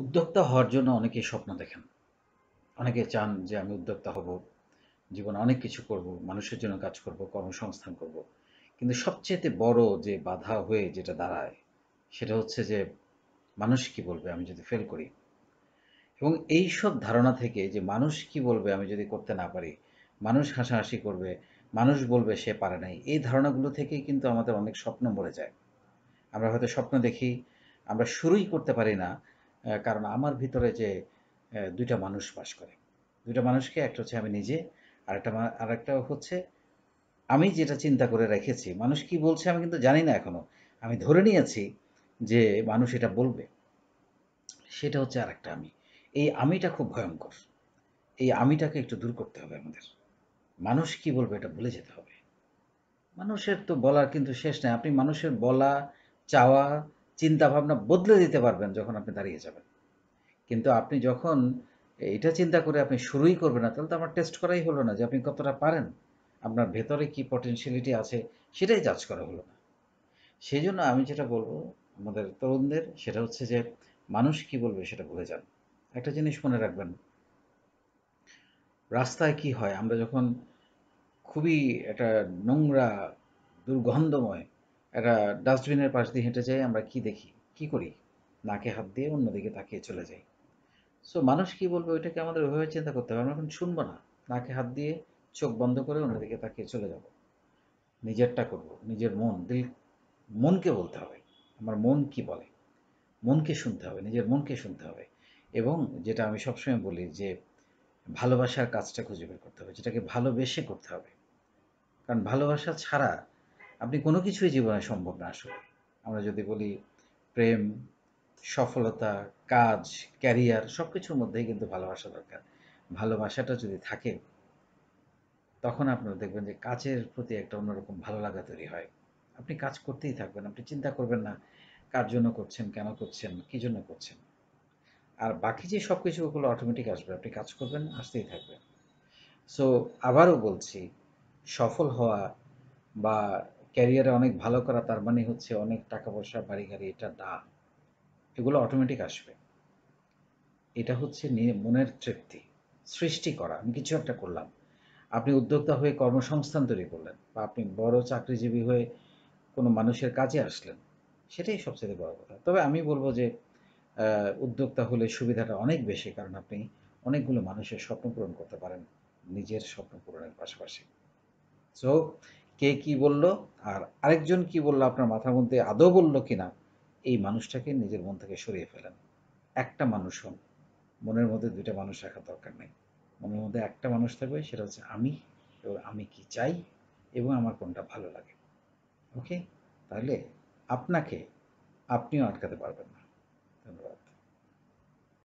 উদ্যোক্তা হওয়ার জন্য অনেকে স্বপ্ন দেখেন অনেকে চান যে আমি উদ্যোক্তা হব জীবনে অনেক কিছু করব মানুষের জন্য কাজ করব কর্মসংস্থান করব কিন্তু সবচেয়ে বড় যে বাধা হয়ে যেটা দাঁড়ায় সেটা হচ্ছে যে মানুষ কি বলবে আমি যদি ফেল করি এবং এই সব ধারণা থেকে যে মানুষ কি বলবে আমি যদি করতে না পারি মানুষ হাসাহাসি করবে মানুষ বলবে সে পারে নাই এই ধারণাগুলো থেকেই কিন্তু আমাদের অনেক স্বপ্ন মরে যায় আমরা হয়তো স্বপ্ন দেখি আমরা শুরুই করতে পারি না কারণ আমার ভিতরে যে দুইটা মানুষ বাস করে দুইটা মানুষকে একটা হচ্ছে আমি নিজে আর একটা আর একটা হচ্ছে আমি যেটা চিন্তা করে রেখেছি মানুষ কি বলছে আমি কিন্তু জানি না এখনও আমি ধরে নিয়েছি যে মানুষ এটা বলবে সেটা হচ্ছে আর একটা আমি এই আমিটা খুব ভয়ঙ্কর এই আমিটাকে একটু দূর করতে হবে আমাদের মানুষ কি বলবে এটা ভুলে যেতে হবে মানুষের তো বলার কিন্তু শেষ নেই আপনি মানুষের বলা চাওয়া চিন্তাভাবনা বদলে দিতে পারবেন যখন আপনি দাঁড়িয়ে যাবেন কিন্তু আপনি যখন এটা চিন্তা করে আপনি শুরুই করবেন না তাহলে তো আমার টেস্ট করাই হলো না যে আপনি কতটা পারেন আপনার ভেতরে কি পটেনশিয়ালিটি আছে সেটাই যাচ করা হলো না সেই জন্য আমি যেটা বলবো আমাদের তরুণদের সেটা হচ্ছে যে মানুষ কি বলবে সেটা ভুলে যান একটা জিনিস মনে রাখবেন রাস্তায় কি হয় আমরা যখন খুবই একটা নোংরা দুর্গন্ধময় একটা ডাস্টবিনের পাশ দিয়ে হেঁটে যাই আমরা কি দেখি কি করি নাকে হাত দিয়ে অন্যদিকে তাকিয়ে চলে যাই সো মানুষ কি বলবে ওইটাকে আমাদের ওইভাবে চিন্তা করতে হবে আমরা এখন শুনবো না নাকে হাত দিয়ে চোখ বন্ধ করে অন্যদিকে তাকিয়ে চলে যাব নিজেরটা করব নিজের মন দিল মনকে বলতে হবে আমার মন কি বলে মনকে শুনতে হবে নিজের মনকে শুনতে হবে এবং যেটা আমি সবসময় বলি যে ভালোবাসার কাজটা খুঁজে বের করতে হবে যেটাকে ভালোবেসে করতে হবে কারণ ভালোবাসা ছাড়া আপনি কোনো কিছুই জীবনে সম্ভব না আসলে আমরা যদি বলি প্রেম সফলতা কাজ ক্যারিয়ার সব কিছুর মধ্যেই কিন্তু ভালোবাসা দরকার ভালোবাসাটা যদি থাকে তখন আপনারা দেখবেন যে কাজের প্রতি একটা অন্যরকম ভালো লাগা তৈরি হয় আপনি কাজ করতেই থাকবেন আপনি চিন্তা করবেন না কার জন্য করছেন কেন করছেন কী জন্য করছেন আর বাকি যে সব কিছু ওগুলো অটোমেটিক আসবে আপনি কাজ করবেন আসতেই থাকবেন সো আবারও বলছি সফল হওয়া বা ক্যারিয়ারে অনেক ভালো করা তার মানে হচ্ছে অনেক টাকা পয়সা বাড়ি গাড়ি এটা দা এগুলো অটোমেটিক আসবে এটা হচ্ছে মনের তৃপ্তি সৃষ্টি করা আমি কিছু একটা করলাম আপনি উদ্যোক্তা হয়ে কর্মসংস্থান তৈরি করলেন বা আপনি বড় চাকরিজীবী হয়ে কোনো মানুষের কাজে আসলেন সেটাই সবচেয়ে বড় কথা তবে আমি বলবো যে উদ্যোক্তা হলে সুবিধাটা অনেক বেশি কারণ আপনি অনেকগুলো মানুষের স্বপ্ন পূরণ করতে পারেন নিজের স্বপ্ন পূরণের পাশাপাশি সো কে কি বলল আর আরেকজন কি বলল আপনার মাথার মধ্যে আদৌ বলল কিনা এই মানুষটাকে নিজের মন থেকে সরিয়ে ফেলেন একটা মানুষ হন মনের মধ্যে দুইটা মানুষ রাখা দরকার নেই মনের মধ্যে একটা মানুষ থাকবে সেটা হচ্ছে আমি এবং আমি কি চাই এবং আমার কোনটা ভালো লাগে ওকে তাহলে আপনাকে আপনিও আটকাতে পারবেন না ধন্যবাদ